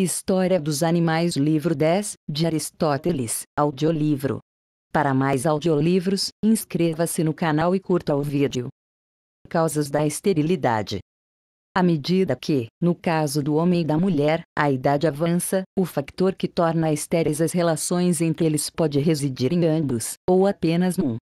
História dos Animais Livro 10, de Aristóteles, audiolivro. Para mais audiolivros, inscreva-se no canal e curta o vídeo. Causas da esterilidade. À medida que, no caso do homem e da mulher, a idade avança, o fator que torna estéreis as relações entre eles pode residir em ambos, ou apenas num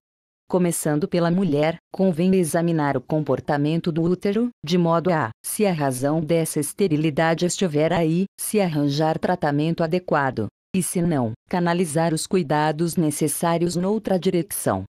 começando pela mulher, convém examinar o comportamento do útero, de modo a, se a razão dessa esterilidade estiver aí, se arranjar tratamento adequado, e se não, canalizar os cuidados necessários noutra direção.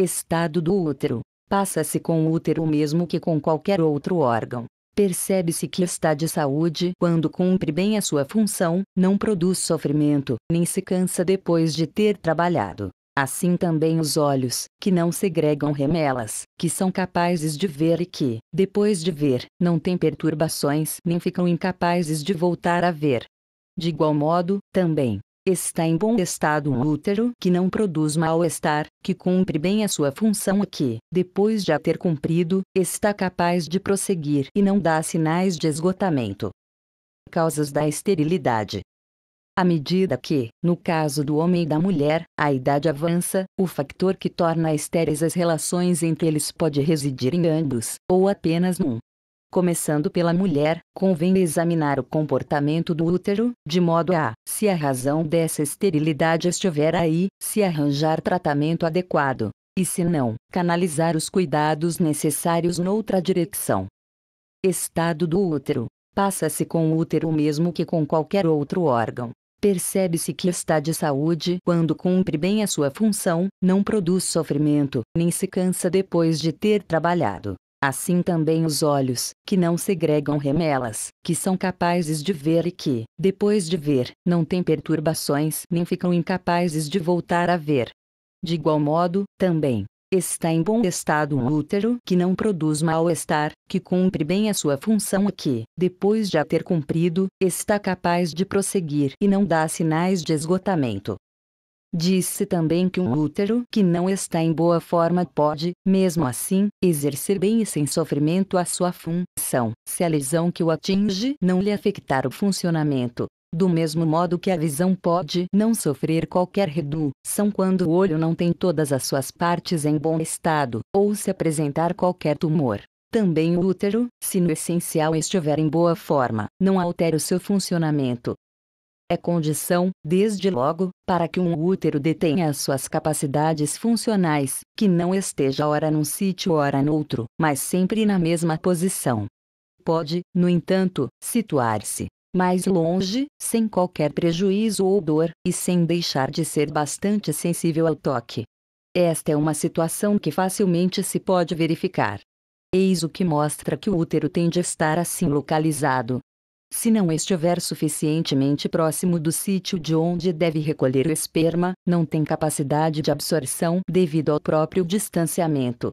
Estado do útero. Passa-se com o útero o mesmo que com qualquer outro órgão. Percebe-se que está de saúde quando cumpre bem a sua função, não produz sofrimento, nem se cansa depois de ter trabalhado. Assim também os olhos, que não segregam remelas, que são capazes de ver e que, depois de ver, não têm perturbações nem ficam incapazes de voltar a ver. De igual modo, também, está em bom estado um útero que não produz mal-estar, que cumpre bem a sua função e que, depois de a ter cumprido, está capaz de prosseguir e não dá sinais de esgotamento. Causas da esterilidade à medida que, no caso do homem e da mulher, a idade avança, o fator que torna estéreis as relações entre eles pode residir em ambos, ou apenas num. Começando pela mulher, convém examinar o comportamento do útero, de modo a, se a razão dessa esterilidade estiver aí, se arranjar tratamento adequado, e se não, canalizar os cuidados necessários noutra direção. Estado do útero passa-se com o útero o mesmo que com qualquer outro órgão. Percebe-se que está de saúde quando cumpre bem a sua função, não produz sofrimento, nem se cansa depois de ter trabalhado. Assim também os olhos, que não segregam remelas, que são capazes de ver e que, depois de ver, não têm perturbações nem ficam incapazes de voltar a ver. De igual modo, também, Está em bom estado um útero que não produz mal-estar, que cumpre bem a sua função e que, depois de a ter cumprido, está capaz de prosseguir e não dá sinais de esgotamento. Disse também que um útero que não está em boa forma pode, mesmo assim, exercer bem e sem sofrimento a sua função, se a lesão que o atinge não lhe afetar o funcionamento, do mesmo modo que a visão pode não sofrer qualquer redução quando o olho não tem todas as suas partes em bom estado, ou se apresentar qualquer tumor. Também o útero, se no essencial estiver em boa forma, não altera o seu funcionamento. É condição, desde logo, para que um útero detenha as suas capacidades funcionais, que não esteja ora num sítio ora no outro, mas sempre na mesma posição. Pode, no entanto, situar-se mais longe, sem qualquer prejuízo ou dor, e sem deixar de ser bastante sensível ao toque. Esta é uma situação que facilmente se pode verificar. Eis o que mostra que o útero tem de estar assim localizado. Se não estiver suficientemente próximo do sítio de onde deve recolher o esperma, não tem capacidade de absorção devido ao próprio distanciamento.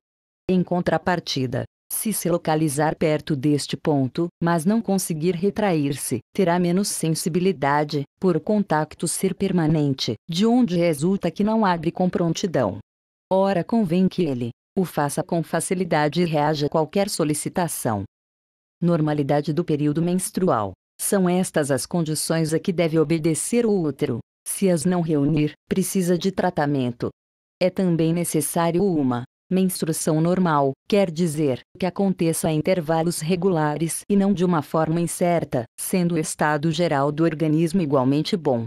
Em contrapartida, se se localizar perto deste ponto, mas não conseguir retrair-se, terá menos sensibilidade, por o contacto ser permanente, de onde resulta que não abre com prontidão. Ora convém que ele o faça com facilidade e reaja a qualquer solicitação. Normalidade do período menstrual. São estas as condições a que deve obedecer o útero. Se as não reunir, precisa de tratamento. É também necessário uma Menstruação normal quer dizer que aconteça a intervalos regulares e não de uma forma incerta, sendo o estado geral do organismo igualmente bom.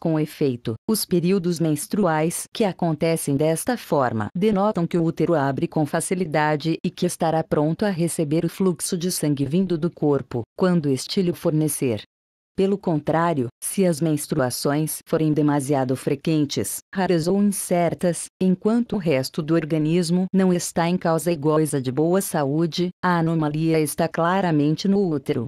Com efeito, os períodos menstruais que acontecem desta forma denotam que o útero abre com facilidade e que estará pronto a receber o fluxo de sangue vindo do corpo, quando este lhe fornecer pelo contrário, se as menstruações forem demasiado frequentes, raras ou incertas, enquanto o resto do organismo não está em causa igual a de boa saúde, a anomalia está claramente no útero.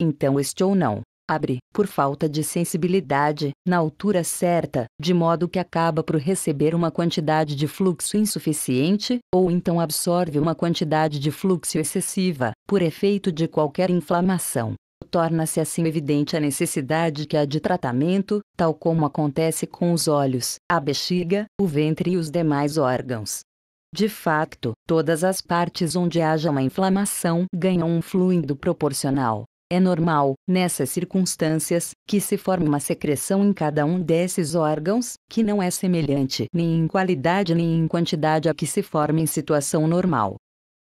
Então este ou não abre, por falta de sensibilidade, na altura certa, de modo que acaba por receber uma quantidade de fluxo insuficiente, ou então absorve uma quantidade de fluxo excessiva, por efeito de qualquer inflamação torna-se assim evidente a necessidade que há de tratamento, tal como acontece com os olhos, a bexiga, o ventre e os demais órgãos. De facto, todas as partes onde haja uma inflamação ganham um fluido proporcional. É normal, nessas circunstâncias, que se forme uma secreção em cada um desses órgãos, que não é semelhante nem em qualidade nem em quantidade a que se forma em situação normal.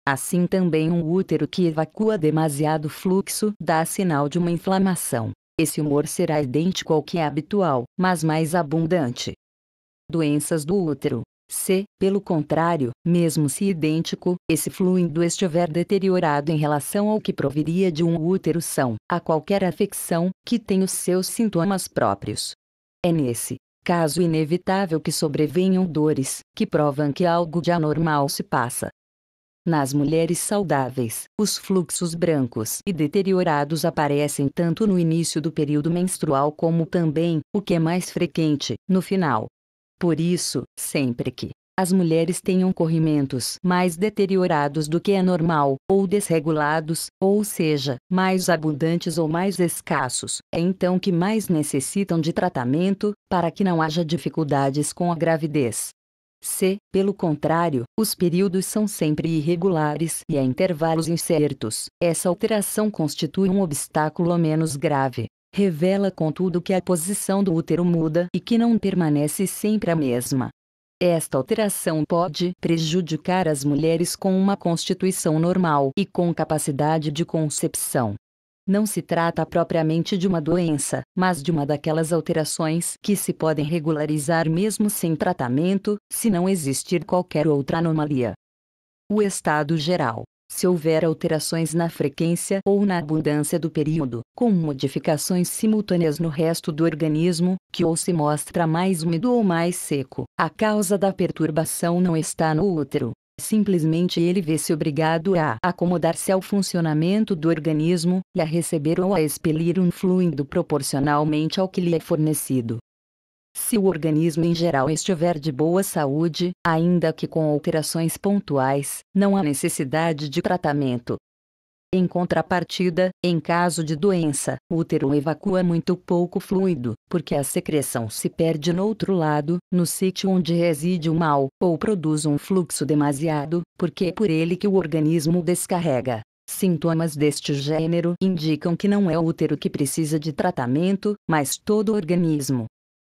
Assim também um útero que evacua demasiado fluxo dá sinal de uma inflamação. Esse humor será idêntico ao que é habitual, mas mais abundante. Doenças do útero. Se, pelo contrário, mesmo se idêntico, esse fluido estiver deteriorado em relação ao que proviria de um útero são, a qualquer afecção, que tem os seus sintomas próprios. É nesse caso inevitável que sobrevenham dores, que provam que algo de anormal se passa. Nas mulheres saudáveis, os fluxos brancos e deteriorados aparecem tanto no início do período menstrual como também, o que é mais frequente, no final. Por isso, sempre que as mulheres tenham corrimentos mais deteriorados do que é normal, ou desregulados, ou seja, mais abundantes ou mais escassos, é então que mais necessitam de tratamento, para que não haja dificuldades com a gravidez. Se, pelo contrário, os períodos são sempre irregulares e a intervalos incertos, essa alteração constitui um obstáculo menos grave. Revela, contudo, que a posição do útero muda e que não permanece sempre a mesma. Esta alteração pode prejudicar as mulheres com uma constituição normal e com capacidade de concepção. Não se trata propriamente de uma doença, mas de uma daquelas alterações que se podem regularizar mesmo sem tratamento, se não existir qualquer outra anomalia. O estado geral. Se houver alterações na frequência ou na abundância do período, com modificações simultâneas no resto do organismo, que ou se mostra mais úmido ou mais seco, a causa da perturbação não está no útero, Simplesmente ele vê-se obrigado a acomodar-se ao funcionamento do organismo, e a receber ou a expelir um fluido proporcionalmente ao que lhe é fornecido. Se o organismo em geral estiver de boa saúde, ainda que com alterações pontuais, não há necessidade de tratamento. Em contrapartida, em caso de doença, o útero evacua muito pouco fluido, porque a secreção se perde no outro lado, no sítio onde reside o mal, ou produz um fluxo demasiado, porque é por ele que o organismo descarrega. Sintomas deste gênero indicam que não é o útero que precisa de tratamento, mas todo o organismo.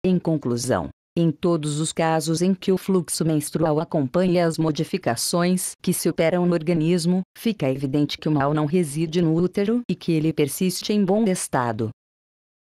Em conclusão, em todos os casos em que o fluxo menstrual acompanha as modificações que se operam no organismo, fica evidente que o mal não reside no útero e que ele persiste em bom estado.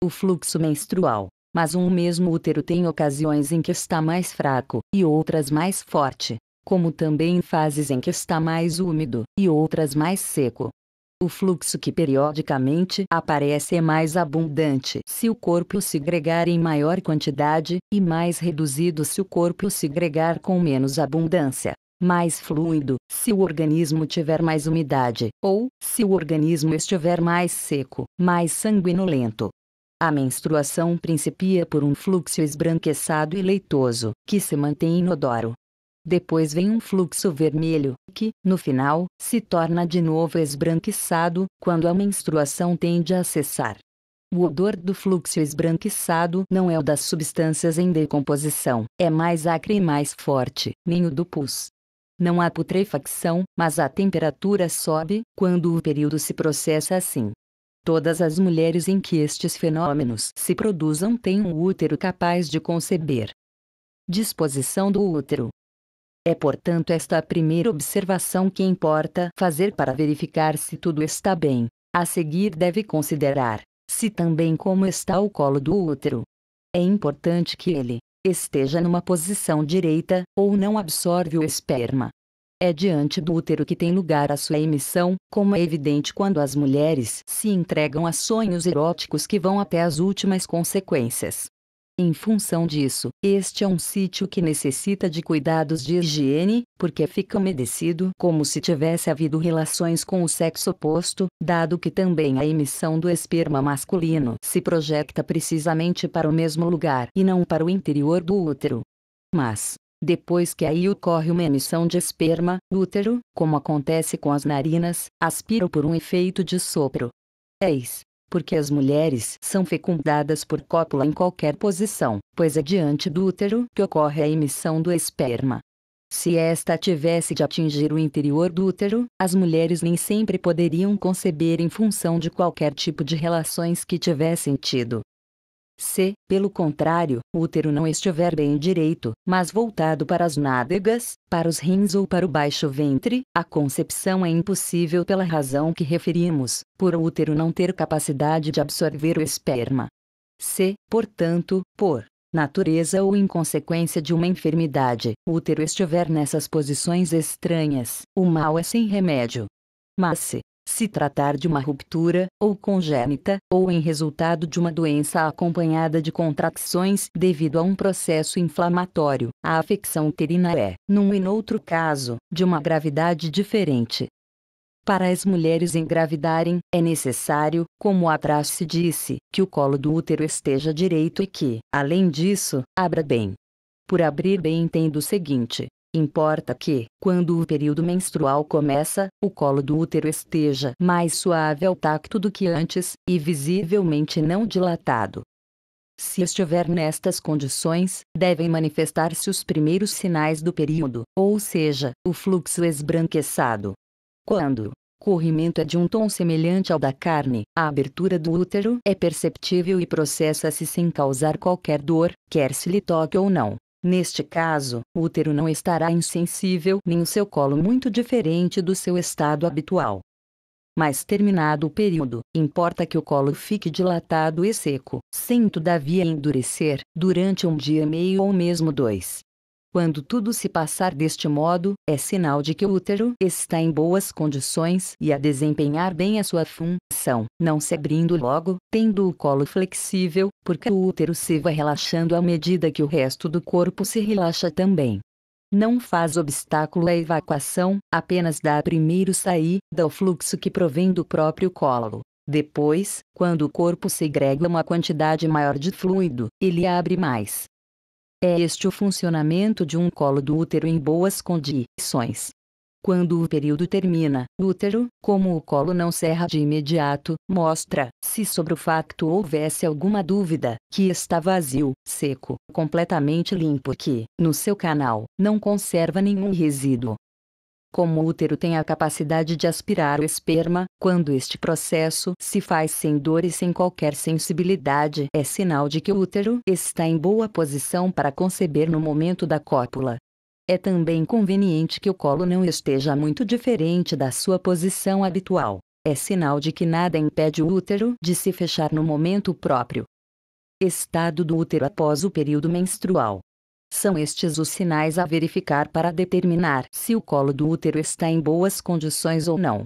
O fluxo menstrual, mas um mesmo útero tem ocasiões em que está mais fraco e outras mais forte, como também fases em que está mais úmido e outras mais seco, o fluxo que periodicamente aparece é mais abundante se o corpo segregar em maior quantidade, e mais reduzido se o corpo segregar com menos abundância mais fluido, se o organismo tiver mais umidade, ou, se o organismo estiver mais seco, mais sanguinolento. A menstruação principia por um fluxo esbranquiçado e leitoso, que se mantém inodoro, depois vem um fluxo vermelho, que, no final, se torna de novo esbranquiçado, quando a menstruação tende a cessar. O odor do fluxo esbranquiçado não é o das substâncias em decomposição, é mais acre e mais forte, nem o do pus. Não há putrefação, mas a temperatura sobe quando o período se processa assim. Todas as mulheres em que estes fenômenos se produzam têm um útero capaz de conceber. Disposição do útero. É portanto esta a primeira observação que importa fazer para verificar se tudo está bem. A seguir deve considerar se também como está o colo do útero. É importante que ele esteja numa posição direita ou não absorve o esperma. É diante do útero que tem lugar a sua emissão, como é evidente quando as mulheres se entregam a sonhos eróticos que vão até as últimas consequências. Em função disso, este é um sítio que necessita de cuidados de higiene, porque fica umedecido como se tivesse havido relações com o sexo oposto, dado que também a emissão do esperma masculino se projeta precisamente para o mesmo lugar e não para o interior do útero. Mas, depois que aí ocorre uma emissão de esperma, útero, como acontece com as narinas, aspira por um efeito de sopro. Eis, porque as mulheres são fecundadas por cópula em qualquer posição, pois é diante do útero que ocorre a emissão do esperma. Se esta tivesse de atingir o interior do útero, as mulheres nem sempre poderiam conceber em função de qualquer tipo de relações que tivessem tido, se, pelo contrário, o útero não estiver bem direito, mas voltado para as nádegas, para os rins ou para o baixo ventre, a concepção é impossível pela razão que referimos, por o útero não ter capacidade de absorver o esperma. Se, portanto, por natureza ou em consequência de uma enfermidade, o útero estiver nessas posições estranhas, o mal é sem remédio. Mas se, se tratar de uma ruptura, ou congênita, ou em resultado de uma doença acompanhada de contrações devido a um processo inflamatório. A afecção uterina é, num e noutro caso, de uma gravidade diferente. Para as mulheres engravidarem, é necessário, como atrás se disse, que o colo do útero esteja direito e que, além disso, abra bem. Por abrir bem entendo o seguinte: Importa que, quando o período menstrual começa, o colo do útero esteja mais suave ao tacto do que antes, e visivelmente não dilatado. Se estiver nestas condições, devem manifestar-se os primeiros sinais do período, ou seja, o fluxo esbranquiçado. Quando o corrimento é de um tom semelhante ao da carne, a abertura do útero é perceptível e processa-se sem causar qualquer dor, quer se lhe toque ou não. Neste caso, o útero não estará insensível nem o seu colo muito diferente do seu estado habitual. Mas terminado o período, importa que o colo fique dilatado e seco, sem todavia endurecer, durante um dia e meio ou mesmo dois. Quando tudo se passar deste modo, é sinal de que o útero está em boas condições e a desempenhar bem a sua função, não se abrindo logo, tendo o colo flexível, porque o útero se vai relaxando à medida que o resto do corpo se relaxa também. Não faz obstáculo à evacuação, apenas dá primeiro dá o fluxo que provém do próprio colo. Depois, quando o corpo segrega uma quantidade maior de fluido, ele abre mais, é este o funcionamento de um colo do útero em boas condições. Quando o período termina, o útero, como o colo não cerra de imediato, mostra, se sobre o facto houvesse alguma dúvida, que está vazio, seco, completamente limpo que, no seu canal, não conserva nenhum resíduo. Como o útero tem a capacidade de aspirar o esperma, quando este processo se faz sem dor e sem qualquer sensibilidade, é sinal de que o útero está em boa posição para conceber no momento da cópula. É também conveniente que o colo não esteja muito diferente da sua posição habitual. É sinal de que nada impede o útero de se fechar no momento próprio. Estado do útero após o período menstrual. São estes os sinais a verificar para determinar se o colo do útero está em boas condições ou não.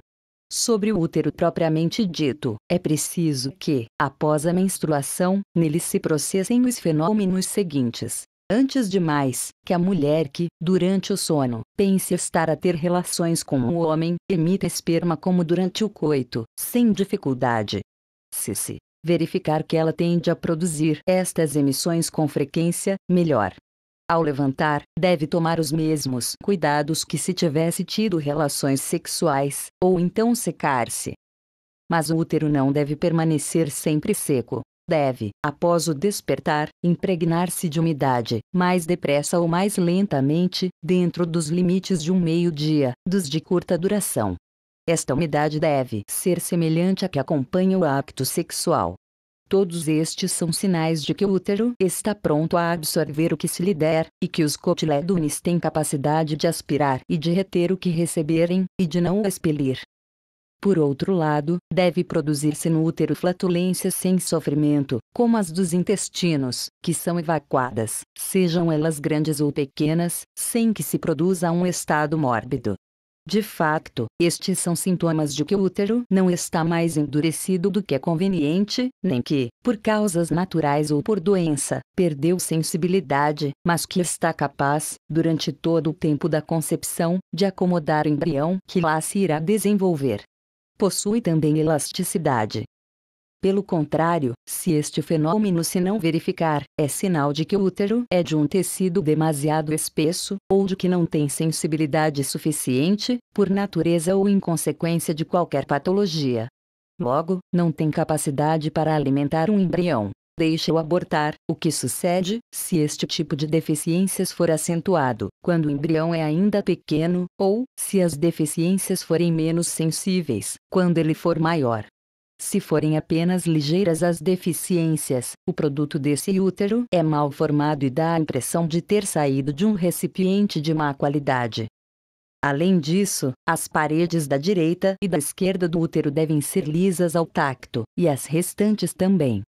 Sobre o útero propriamente dito, é preciso que, após a menstruação, nele se processem os fenômenos seguintes. Antes de mais, que a mulher que, durante o sono, pense estar a ter relações com um homem, emita esperma como durante o coito, sem dificuldade. Se se verificar que ela tende a produzir estas emissões com frequência, melhor ao levantar, deve tomar os mesmos cuidados que se tivesse tido relações sexuais, ou então secar-se. Mas o útero não deve permanecer sempre seco. Deve, após o despertar, impregnar-se de umidade, mais depressa ou mais lentamente, dentro dos limites de um meio-dia, dos de curta duração. Esta umidade deve ser semelhante à que acompanha o acto sexual, Todos estes são sinais de que o útero está pronto a absorver o que se lhe der, e que os cotiledones têm capacidade de aspirar e de reter o que receberem, e de não expelir. Por outro lado, deve produzir-se no útero flatulência sem sofrimento, como as dos intestinos, que são evacuadas, sejam elas grandes ou pequenas, sem que se produza um estado mórbido, de facto, estes são sintomas de que o útero não está mais endurecido do que é conveniente, nem que, por causas naturais ou por doença, perdeu sensibilidade, mas que está capaz, durante todo o tempo da concepção, de acomodar o embrião que lá se irá desenvolver. Possui também elasticidade, pelo contrário, se este fenômeno se não verificar, é sinal de que o útero é de um tecido demasiado espesso, ou de que não tem sensibilidade suficiente, por natureza ou em consequência de qualquer patologia. Logo, não tem capacidade para alimentar um embrião. Deixa-o abortar. O que sucede, se este tipo de deficiências for acentuado, quando o embrião é ainda pequeno, ou, se as deficiências forem menos sensíveis, quando ele for maior? Se forem apenas ligeiras as deficiências, o produto desse útero é mal formado e dá a impressão de ter saído de um recipiente de má qualidade. Além disso, as paredes da direita e da esquerda do útero devem ser lisas ao tacto, e as restantes também.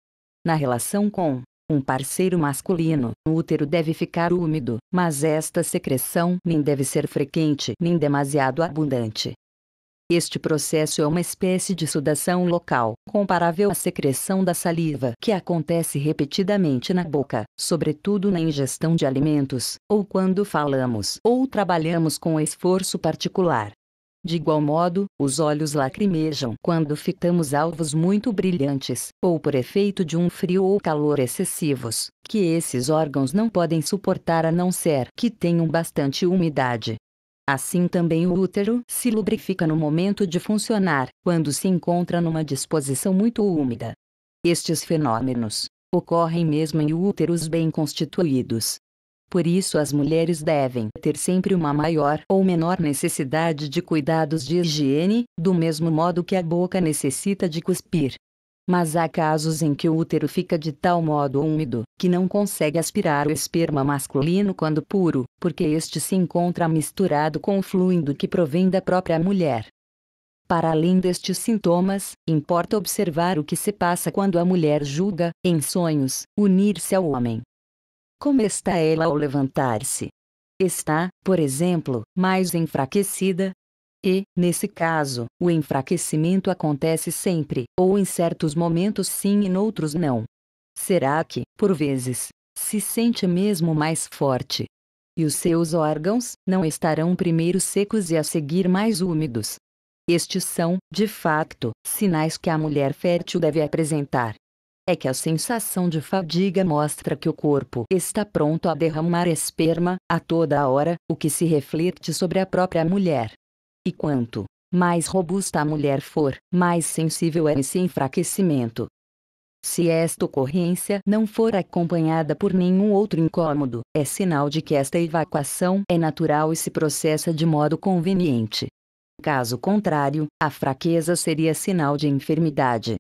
Na relação com um parceiro masculino, o útero deve ficar úmido, mas esta secreção nem deve ser frequente nem demasiado abundante. Este processo é uma espécie de sudação local, comparável à secreção da saliva, que acontece repetidamente na boca, sobretudo na ingestão de alimentos, ou quando falamos ou trabalhamos com esforço particular. De igual modo, os olhos lacrimejam quando fitamos alvos muito brilhantes, ou por efeito de um frio ou calor excessivos, que esses órgãos não podem suportar a não ser que tenham bastante umidade. Assim também o útero se lubrifica no momento de funcionar, quando se encontra numa disposição muito úmida. Estes fenômenos ocorrem mesmo em úteros bem constituídos. Por isso, as mulheres devem ter sempre uma maior ou menor necessidade de cuidados de higiene, do mesmo modo que a boca necessita de cuspir, mas há casos em que o útero fica de tal modo úmido que não consegue aspirar o esperma masculino quando puro, porque este se encontra misturado com o fluindo que provém da própria mulher. Para além destes sintomas, importa observar o que se passa quando a mulher julga, em sonhos, unir-se ao homem. Como está ela ao levantar-se? Está, por exemplo, mais enfraquecida, e, nesse caso, o enfraquecimento acontece sempre, ou em certos momentos sim e noutros não. Será que, por vezes, se sente mesmo mais forte? E os seus órgãos não estarão primeiro secos e a seguir mais úmidos? Estes são, de facto, sinais que a mulher fértil deve apresentar. É que a sensação de fadiga mostra que o corpo está pronto a derramar esperma, a toda hora, o que se reflete sobre a própria mulher. E quanto mais robusta a mulher for, mais sensível é esse enfraquecimento. Se esta ocorrência não for acompanhada por nenhum outro incômodo, é sinal de que esta evacuação é natural e se processa de modo conveniente. Caso contrário, a fraqueza seria sinal de enfermidade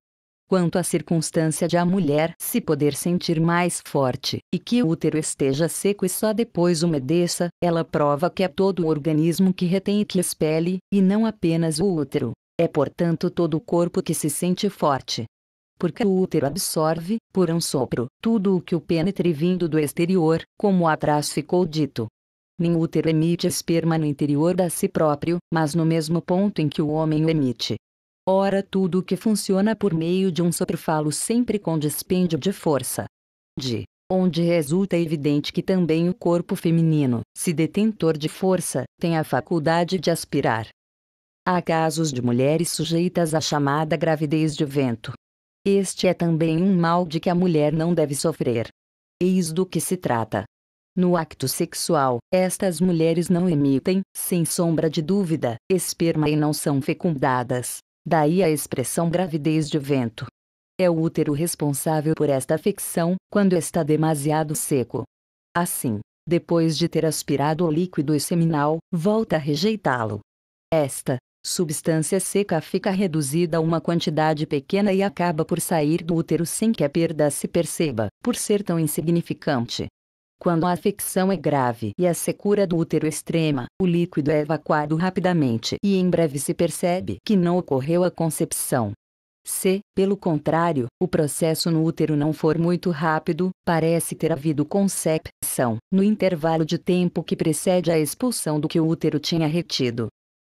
quanto à circunstância de a mulher se poder sentir mais forte, e que o útero esteja seco e só depois umedeça, ela prova que é todo o organismo que retém e que expele, e não apenas o útero. É portanto todo o corpo que se sente forte. Porque o útero absorve, por um sopro, tudo o que o penetre vindo do exterior, como atrás ficou dito. Nem útero emite esperma no interior da si próprio, mas no mesmo ponto em que o homem o emite, Ora tudo o que funciona por meio de um falo sempre com dispêndio de força. De onde resulta evidente que também o corpo feminino, se detentor de força, tem a faculdade de aspirar. Há casos de mulheres sujeitas à chamada gravidez de vento. Este é também um mal de que a mulher não deve sofrer. Eis do que se trata. No acto sexual, estas mulheres não emitem, sem sombra de dúvida, esperma e não são fecundadas, Daí a expressão gravidez de vento. É o útero responsável por esta afecção, quando está demasiado seco. Assim, depois de ter aspirado o líquido seminal, volta a rejeitá-lo. Esta substância seca fica reduzida a uma quantidade pequena e acaba por sair do útero sem que a perda se perceba, por ser tão insignificante. Quando a afecção é grave e a secura do útero extrema, o líquido é evacuado rapidamente e em breve se percebe que não ocorreu a concepção. Se, pelo contrário, o processo no útero não for muito rápido, parece ter havido concepção, no intervalo de tempo que precede a expulsão do que o útero tinha retido.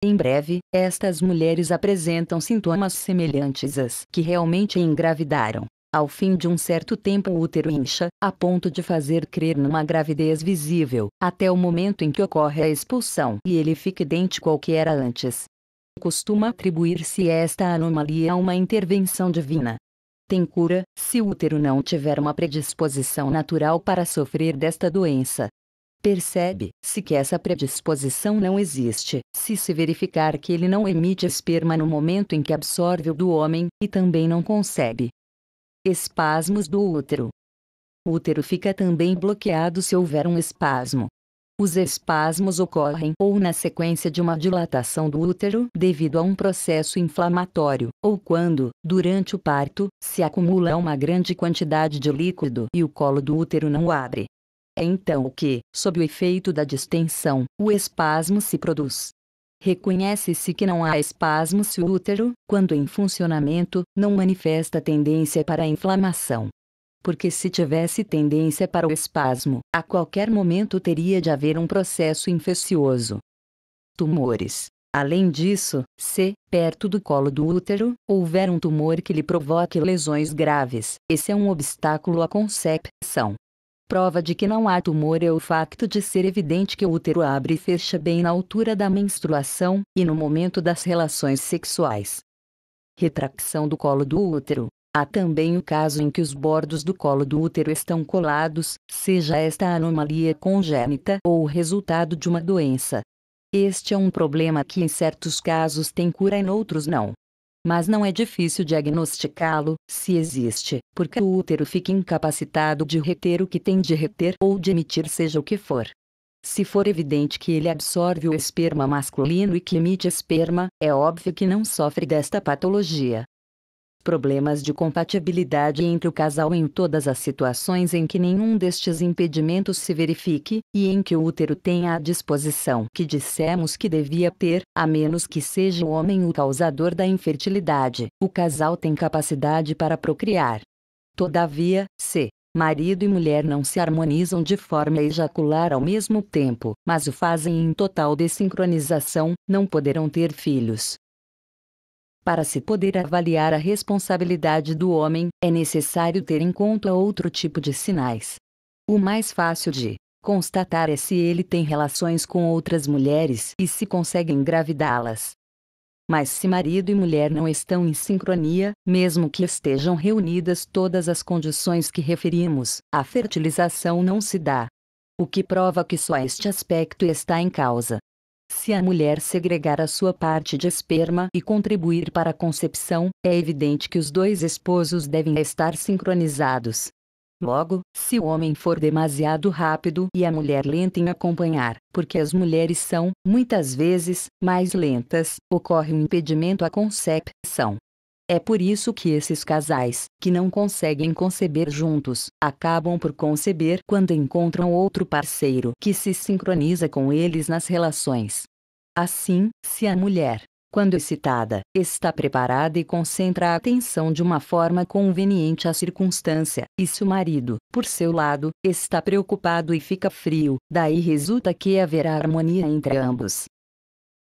Em breve, estas mulheres apresentam sintomas semelhantes às que realmente engravidaram. Ao fim de um certo tempo o útero incha, a ponto de fazer crer numa gravidez visível, até o momento em que ocorre a expulsão e ele fica idêntico ao que era antes. Costuma atribuir-se esta anomalia a uma intervenção divina. Tem cura, se o útero não tiver uma predisposição natural para sofrer desta doença. Percebe-se que essa predisposição não existe, se se verificar que ele não emite esperma no momento em que absorve o do homem, e também não concebe, Espasmos do útero. O útero fica também bloqueado se houver um espasmo. Os espasmos ocorrem ou na sequência de uma dilatação do útero devido a um processo inflamatório, ou quando, durante o parto, se acumula uma grande quantidade de líquido e o colo do útero não abre. É então que, sob o efeito da distensão, o espasmo se produz. Reconhece-se que não há espasmo se o útero, quando em funcionamento, não manifesta tendência para a inflamação. Porque se tivesse tendência para o espasmo, a qualquer momento teria de haver um processo infeccioso. Tumores. Além disso, se, perto do colo do útero, houver um tumor que lhe provoque lesões graves, esse é um obstáculo à concepção. Prova de que não há tumor é o facto de ser evidente que o útero abre e fecha bem na altura da menstruação e no momento das relações sexuais. Retracção do colo do útero. Há também o caso em que os bordos do colo do útero estão colados, seja esta anomalia congênita ou resultado de uma doença. Este é um problema que em certos casos tem cura e em outros não mas não é difícil diagnosticá-lo, se existe, porque o útero fica incapacitado de reter o que tem de reter ou de emitir seja o que for. Se for evidente que ele absorve o esperma masculino e que emite esperma, é óbvio que não sofre desta patologia problemas de compatibilidade entre o casal em todas as situações em que nenhum destes impedimentos se verifique, e em que o útero tenha a disposição que dissemos que devia ter, a menos que seja o homem o causador da infertilidade, o casal tem capacidade para procriar. Todavia, se marido e mulher não se harmonizam de forma a ejacular ao mesmo tempo, mas o fazem em total desincronização, não poderão ter filhos. Para se poder avaliar a responsabilidade do homem, é necessário ter em conta outro tipo de sinais. O mais fácil de constatar é se ele tem relações com outras mulheres e se consegue engravidá-las. Mas se marido e mulher não estão em sincronia, mesmo que estejam reunidas todas as condições que referimos, a fertilização não se dá. O que prova que só este aspecto está em causa. Se a mulher segregar a sua parte de esperma e contribuir para a concepção, é evidente que os dois esposos devem estar sincronizados. Logo, se o homem for demasiado rápido e a mulher lenta em acompanhar, porque as mulheres são, muitas vezes, mais lentas, ocorre um impedimento à concepção. É por isso que esses casais, que não conseguem conceber juntos, acabam por conceber quando encontram outro parceiro que se sincroniza com eles nas relações. Assim, se a mulher, quando excitada, está preparada e concentra a atenção de uma forma conveniente à circunstância, e se o marido, por seu lado, está preocupado e fica frio, daí resulta que haverá harmonia entre ambos.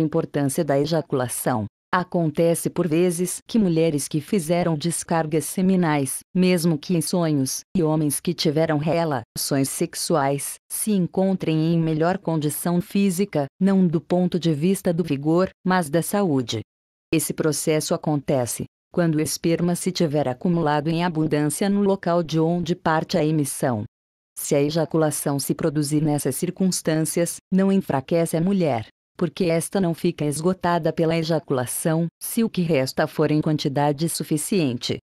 Importância da ejaculação Acontece por vezes que mulheres que fizeram descargas seminais, mesmo que em sonhos, e homens que tiveram relações sexuais, se encontrem em melhor condição física, não do ponto de vista do vigor, mas da saúde. Esse processo acontece quando o esperma se tiver acumulado em abundância no local de onde parte a emissão. Se a ejaculação se produzir nessas circunstâncias, não enfraquece a mulher, porque esta não fica esgotada pela ejaculação, se o que resta for em quantidade suficiente.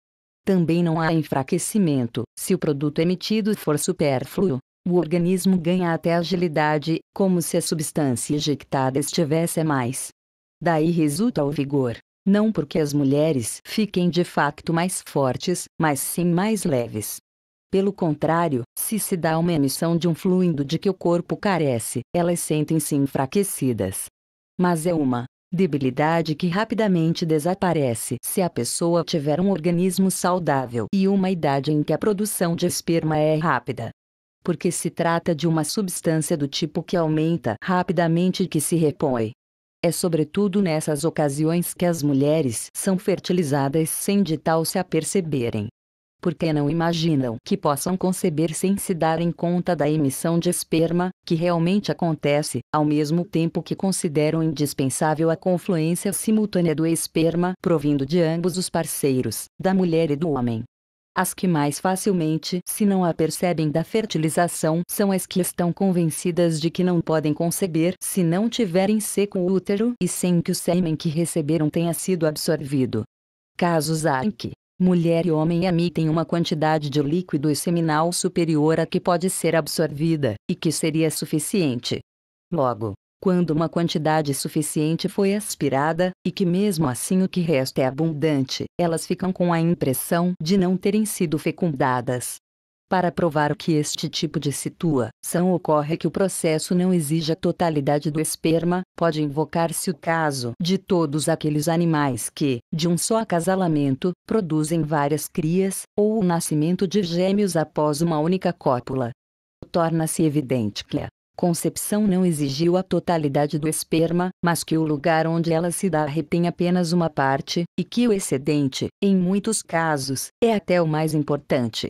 Também não há enfraquecimento, se o produto emitido for supérfluo. O organismo ganha até agilidade, como se a substância ejectada estivesse a mais. Daí resulta o vigor, não porque as mulheres fiquem de facto mais fortes, mas sim mais leves. Pelo contrário, se se dá uma emissão de um fluindo de que o corpo carece, elas sentem-se enfraquecidas. Mas é uma debilidade que rapidamente desaparece se a pessoa tiver um organismo saudável e uma idade em que a produção de esperma é rápida. Porque se trata de uma substância do tipo que aumenta rapidamente e que se repõe. É sobretudo nessas ocasiões que as mulheres são fertilizadas sem de tal se aperceberem porque não imaginam que possam conceber sem se darem conta da emissão de esperma, que realmente acontece, ao mesmo tempo que consideram indispensável a confluência simultânea do esperma provindo de ambos os parceiros, da mulher e do homem. As que mais facilmente se não apercebem da fertilização são as que estão convencidas de que não podem conceber se não tiverem seco o útero e sem que o sêmen que receberam tenha sido absorvido. Casos há em que, Mulher e homem emitem uma quantidade de líquido seminal superior à que pode ser absorvida, e que seria suficiente. Logo, quando uma quantidade suficiente foi aspirada, e que mesmo assim o que resta é abundante, elas ficam com a impressão de não terem sido fecundadas, para provar que este tipo de situação ocorre é que o processo não exige a totalidade do esperma, pode invocar-se o caso de todos aqueles animais que, de um só acasalamento, produzem várias crias, ou o nascimento de gêmeos após uma única cópula. Torna-se evidente que a concepção não exigiu a totalidade do esperma, mas que o lugar onde ela se dá retém apenas uma parte, e que o excedente, em muitos casos, é até o mais importante.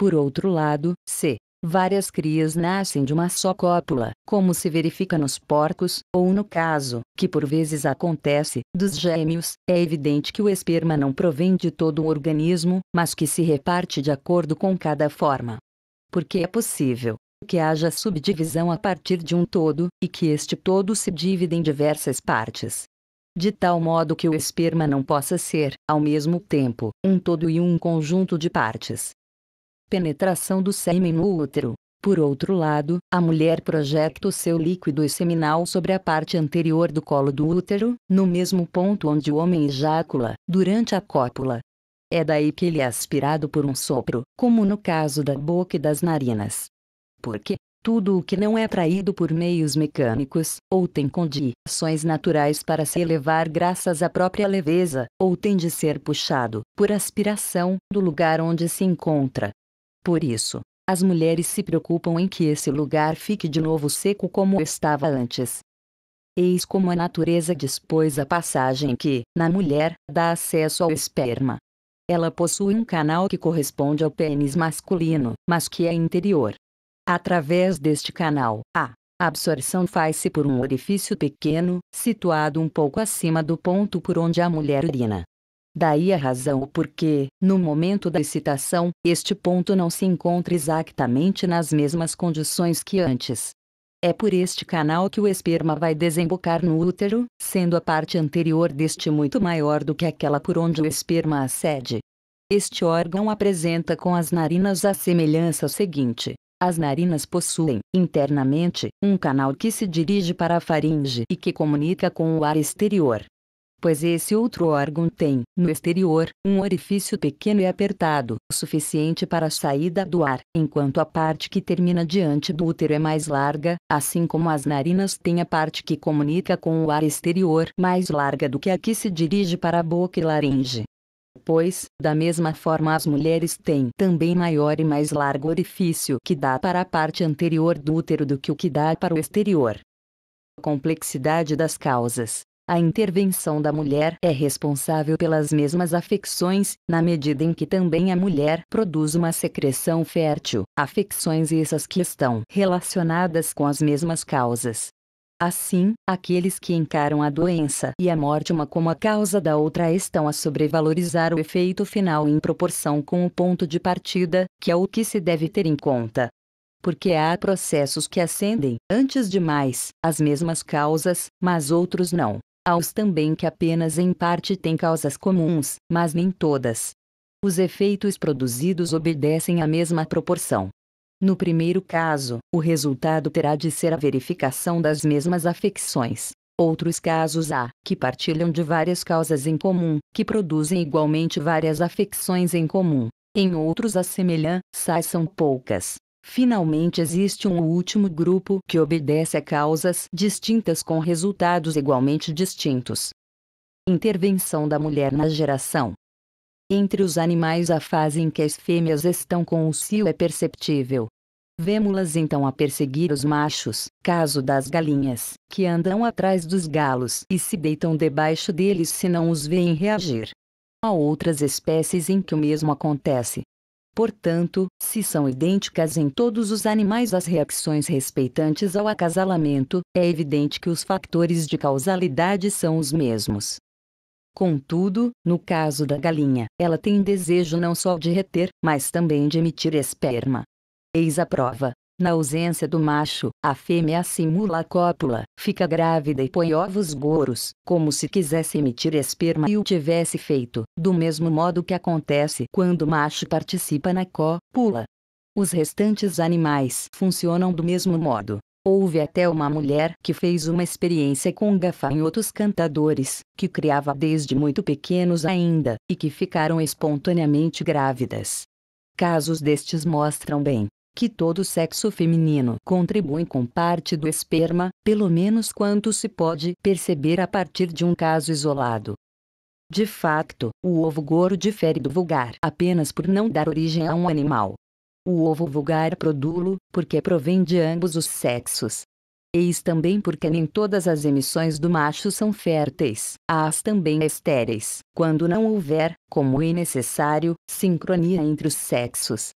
Por outro lado, se várias crias nascem de uma só cópula, como se verifica nos porcos, ou no caso, que por vezes acontece, dos gêmeos, é evidente que o esperma não provém de todo o organismo, mas que se reparte de acordo com cada forma. Porque é possível que haja subdivisão a partir de um todo, e que este todo se divida em diversas partes. De tal modo que o esperma não possa ser, ao mesmo tempo, um todo e um conjunto de partes penetração do sêmen no útero. Por outro lado, a mulher projeta o seu líquido seminal sobre a parte anterior do colo do útero, no mesmo ponto onde o homem ejacula, durante a cópula. É daí que ele é aspirado por um sopro, como no caso da boca e das narinas. Porque, tudo o que não é atraído por meios mecânicos, ou tem condições naturais para se elevar graças à própria leveza, ou tem de ser puxado, por aspiração, do lugar onde se encontra. Por isso, as mulheres se preocupam em que esse lugar fique de novo seco como estava antes. Eis como a natureza dispôs a passagem que, na mulher, dá acesso ao esperma. Ela possui um canal que corresponde ao pênis masculino, mas que é interior. Através deste canal, a absorção faz-se por um orifício pequeno, situado um pouco acima do ponto por onde a mulher urina. Daí a razão porque, no momento da excitação, este ponto não se encontra exatamente nas mesmas condições que antes. É por este canal que o esperma vai desembocar no útero, sendo a parte anterior deste muito maior do que aquela por onde o esperma acede. Este órgão apresenta com as narinas a semelhança seguinte. As narinas possuem, internamente, um canal que se dirige para a faringe e que comunica com o ar exterior pois esse outro órgão tem, no exterior, um orifício pequeno e apertado, suficiente para a saída do ar, enquanto a parte que termina diante do útero é mais larga, assim como as narinas têm a parte que comunica com o ar exterior mais larga do que a que se dirige para a boca e laringe. Pois, da mesma forma as mulheres têm também maior e mais largo orifício que dá para a parte anterior do útero do que o que dá para o exterior complexidade das causas. A intervenção da mulher é responsável pelas mesmas afecções, na medida em que também a mulher produz uma secreção fértil, afecções essas que estão relacionadas com as mesmas causas. Assim, aqueles que encaram a doença e a morte uma como a causa da outra estão a sobrevalorizar o efeito final em proporção com o ponto de partida, que é o que se deve ter em conta. Porque há processos que ascendem, antes de mais, as mesmas causas, mas outros não aos também que apenas em parte têm causas comuns, mas nem todas. Os efeitos produzidos obedecem à mesma proporção. No primeiro caso, o resultado terá de ser a verificação das mesmas afecções. Outros casos há, que partilham de várias causas em comum, que produzem igualmente várias afecções em comum. Em outros as semelhanças são poucas, Finalmente existe um último grupo que obedece a causas distintas com resultados igualmente distintos. Intervenção da mulher na geração. Entre os animais a fase em que as fêmeas estão com o cio é perceptível. Vêmulas então a perseguir os machos, caso das galinhas, que andam atrás dos galos e se deitam debaixo deles se não os veem reagir. Há outras espécies em que o mesmo acontece, Portanto, se são idênticas em todos os animais as reações respeitantes ao acasalamento, é evidente que os fatores de causalidade são os mesmos. Contudo, no caso da galinha, ela tem desejo não só de reter, mas também de emitir esperma. Eis a prova. Na ausência do macho, a fêmea simula a cópula, fica grávida e põe ovos goros, como se quisesse emitir esperma e o tivesse feito, do mesmo modo que acontece quando o macho participa na cópula. Os restantes animais funcionam do mesmo modo. Houve até uma mulher que fez uma experiência com gafanhotos cantadores, que criava desde muito pequenos ainda, e que ficaram espontaneamente grávidas. Casos destes mostram bem que todo sexo feminino contribui com parte do esperma, pelo menos quanto se pode perceber a partir de um caso isolado. De facto, o ovo goro difere do vulgar apenas por não dar origem a um animal. O ovo vulgar produlo, porque provém de ambos os sexos. Eis também porque nem todas as emissões do macho são férteis, as também estéreis, quando não houver, como é necessário, sincronia entre os sexos.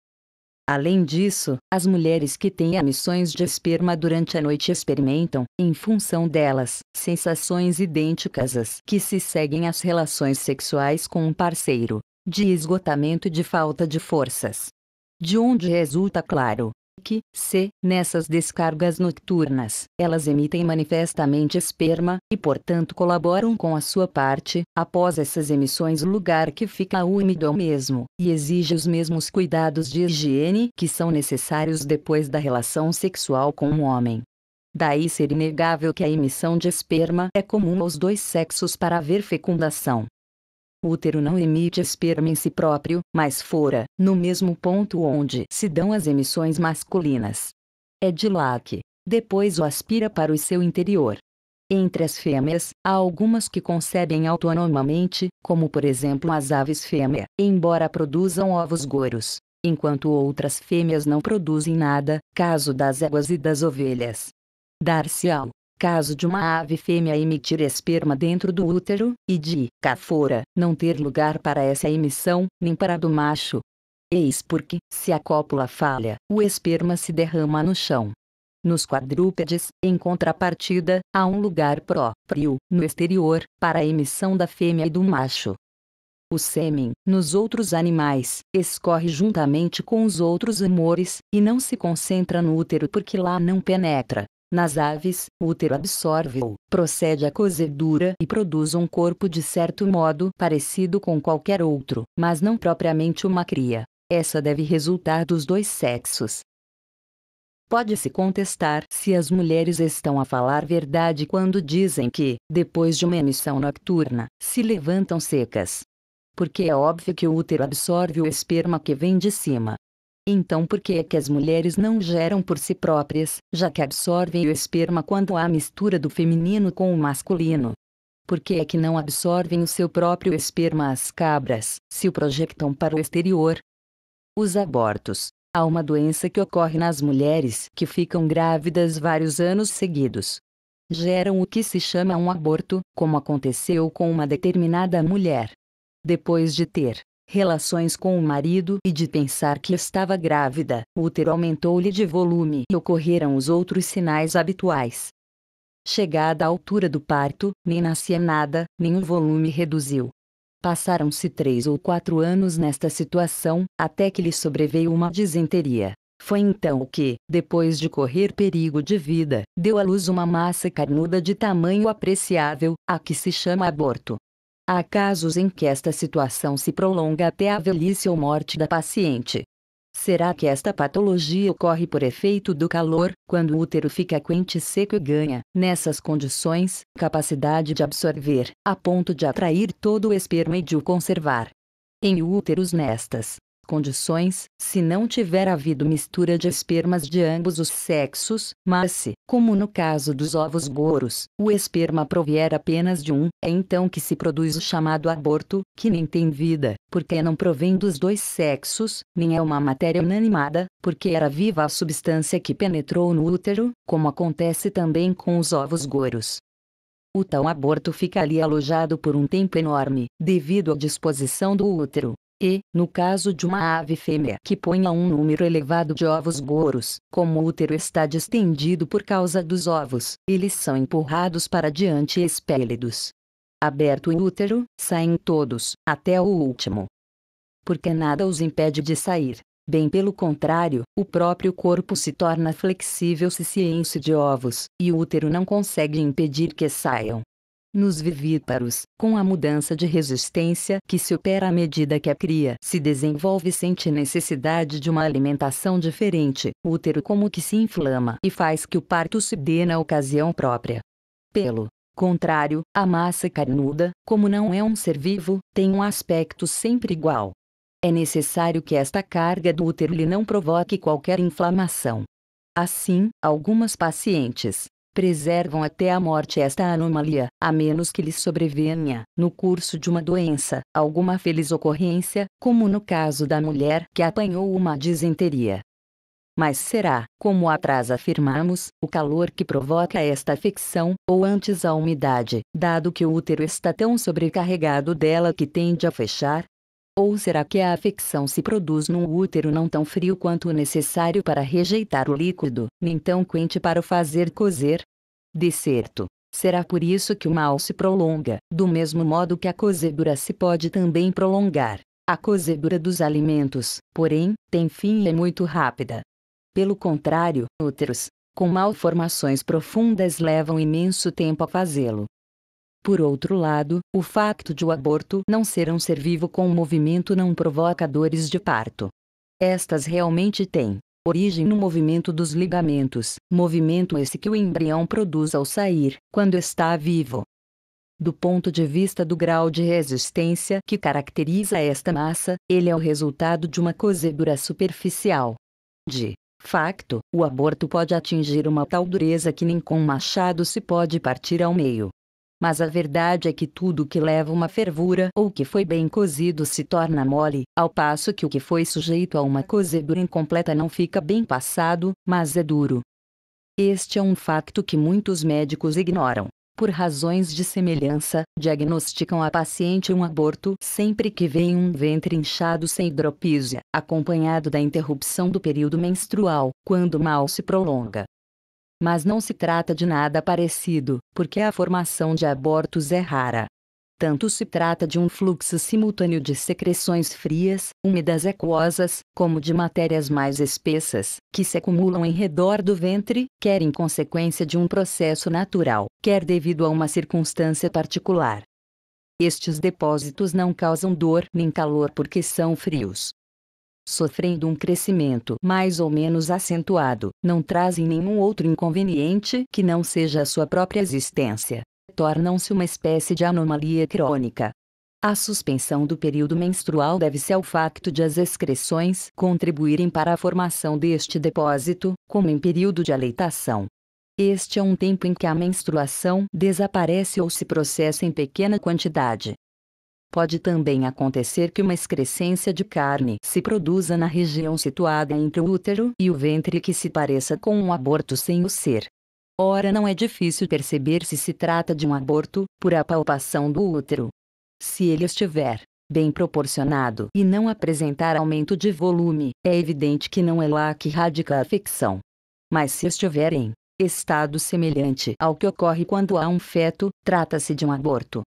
Além disso, as mulheres que têm emissões de esperma durante a noite experimentam, em função delas, sensações idênticas às que se seguem às relações sexuais com um parceiro, de esgotamento e de falta de forças. De onde resulta claro que, se, nessas descargas noturnas, elas emitem manifestamente esperma, e portanto colaboram com a sua parte, após essas emissões o lugar que fica úmido é o mesmo, e exige os mesmos cuidados de higiene que são necessários depois da relação sexual com um homem. Daí ser inegável que a emissão de esperma é comum aos dois sexos para haver fecundação. O útero não emite esperma em si próprio, mas fora, no mesmo ponto onde se dão as emissões masculinas. É de lá que, depois o aspira para o seu interior. Entre as fêmeas, há algumas que concebem autonomamente, como por exemplo as aves fêmea, embora produzam ovos goros, enquanto outras fêmeas não produzem nada, caso das éguas e das ovelhas. se ao caso de uma ave fêmea emitir esperma dentro do útero, e de cafora não ter lugar para essa emissão, nem para a do macho. Eis porque, se a cópula falha, o esperma se derrama no chão. Nos quadrúpedes, em contrapartida, há um lugar próprio, no exterior, para a emissão da fêmea e do macho. O sêmen, nos outros animais, escorre juntamente com os outros humores, e não se concentra no útero porque lá não penetra. Nas aves, o útero absorve-o, procede à cozedura e produz um corpo de certo modo parecido com qualquer outro, mas não propriamente uma cria. Essa deve resultar dos dois sexos. Pode-se contestar se as mulheres estão a falar verdade quando dizem que, depois de uma emissão nocturna, se levantam secas. Porque é óbvio que o útero absorve o esperma que vem de cima, então por que é que as mulheres não geram por si próprias, já que absorvem o esperma quando há mistura do feminino com o masculino? Por que é que não absorvem o seu próprio esperma as cabras, se o projetam para o exterior? Os abortos. Há uma doença que ocorre nas mulheres que ficam grávidas vários anos seguidos. Geram o que se chama um aborto, como aconteceu com uma determinada mulher. Depois de ter relações com o marido e de pensar que estava grávida. O útero aumentou-lhe de volume e ocorreram os outros sinais habituais. Chegada à altura do parto, nem nascia nada, nem o volume reduziu. Passaram-se três ou quatro anos nesta situação, até que lhe sobreveio uma disenteria. Foi então que, depois de correr perigo de vida, deu à luz uma massa carnuda de tamanho apreciável, a que se chama aborto. Há casos em que esta situação se prolonga até a velhice ou morte da paciente. Será que esta patologia ocorre por efeito do calor, quando o útero fica quente e seco e ganha, nessas condições, capacidade de absorver, a ponto de atrair todo o esperma e de o conservar? Em úteros nestas condições, se não tiver havido mistura de espermas de ambos os sexos, mas se, como no caso dos ovos boros, o esperma provier apenas de um, é então que se produz o chamado aborto, que nem tem vida, porque não provém dos dois sexos, nem é uma matéria inanimada, porque era viva a substância que penetrou no útero, como acontece também com os ovos goros. O tal aborto fica ali alojado por um tempo enorme, devido à disposição do útero, e, no caso de uma ave fêmea que ponha um número elevado de ovos goros, como o útero está distendido por causa dos ovos, eles são empurrados para diante e espélidos. Aberto o útero, saem todos, até o último. Porque nada os impede de sair. Bem pelo contrário, o próprio corpo se torna flexível se se enche de ovos, e o útero não consegue impedir que saiam nos vivíparos, com a mudança de resistência que se opera à medida que a cria se desenvolve sente necessidade de uma alimentação diferente, o útero como que se inflama e faz que o parto se dê na ocasião própria. Pelo contrário, a massa carnuda, como não é um ser vivo, tem um aspecto sempre igual. É necessário que esta carga do útero lhe não provoque qualquer inflamação. Assim, algumas pacientes, preservam até a morte esta anomalia, a menos que lhes sobrevenha, no curso de uma doença, alguma feliz ocorrência, como no caso da mulher que apanhou uma disenteria. Mas será, como atrás afirmamos, o calor que provoca esta afecção, ou antes a umidade, dado que o útero está tão sobrecarregado dela que tende a fechar, ou será que a afecção se produz num útero não tão frio quanto o necessário para rejeitar o líquido, nem tão quente para o fazer cozer? De certo, será por isso que o mal se prolonga, do mesmo modo que a cozedura se pode também prolongar. A cozedura dos alimentos, porém, tem fim e é muito rápida. Pelo contrário, úteros, com malformações profundas levam imenso tempo a fazê-lo, por outro lado, o facto de o aborto não ser um ser vivo com movimento não provoca dores de parto. Estas realmente têm origem no movimento dos ligamentos, movimento esse que o embrião produz ao sair, quando está vivo. Do ponto de vista do grau de resistência que caracteriza esta massa, ele é o resultado de uma cozedura superficial. De facto, o aborto pode atingir uma tal dureza que nem com um machado se pode partir ao meio. Mas a verdade é que tudo que leva uma fervura ou que foi bem cozido se torna mole, ao passo que o que foi sujeito a uma cozedura incompleta não fica bem passado, mas é duro. Este é um facto que muitos médicos ignoram. Por razões de semelhança, diagnosticam a paciente um aborto sempre que vem um ventre inchado sem hidropisia, acompanhado da interrupção do período menstrual, quando mal se prolonga. Mas não se trata de nada parecido, porque a formação de abortos é rara. Tanto se trata de um fluxo simultâneo de secreções frias, úmidas aquosas, como de matérias mais espessas, que se acumulam em redor do ventre, quer em consequência de um processo natural, quer devido a uma circunstância particular. Estes depósitos não causam dor nem calor porque são frios sofrendo um crescimento mais ou menos acentuado, não trazem nenhum outro inconveniente que não seja a sua própria existência. Tornam-se uma espécie de anomalia crônica. A suspensão do período menstrual deve-se ao facto de as excreções contribuírem para a formação deste depósito, como em período de aleitação. Este é um tempo em que a menstruação desaparece ou se processa em pequena quantidade. Pode também acontecer que uma excrescência de carne se produza na região situada entre o útero e o ventre que se pareça com um aborto sem o ser. Ora, não é difícil perceber se se trata de um aborto, por apalpação do útero. Se ele estiver bem proporcionado e não apresentar aumento de volume, é evidente que não é lá que radica a afecção. Mas se estiver em estado semelhante ao que ocorre quando há um feto, trata-se de um aborto.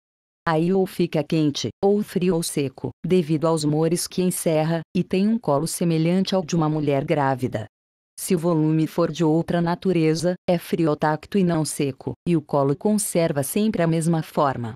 Aí ou fica quente, ou frio ou seco, devido aos mores que encerra, e tem um colo semelhante ao de uma mulher grávida. Se o volume for de outra natureza, é frio tacto e não seco, e o colo conserva sempre a mesma forma.